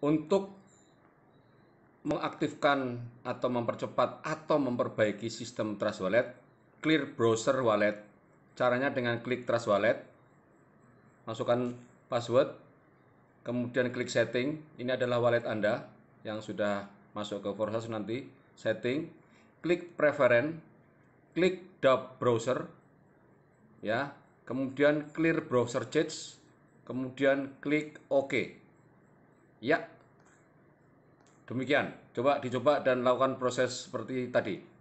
untuk mengaktifkan atau mempercepat atau memperbaiki sistem Trust Wallet, clear browser wallet. Caranya dengan klik Trust Wallet, masukkan password, kemudian klik setting. Ini adalah wallet Anda yang sudah masuk ke Forsus nanti, setting, klik preference, klik dub browser, ya, kemudian clear browser change, kemudian klik OK. Ya. Demikian, coba dicoba dan lakukan proses seperti tadi.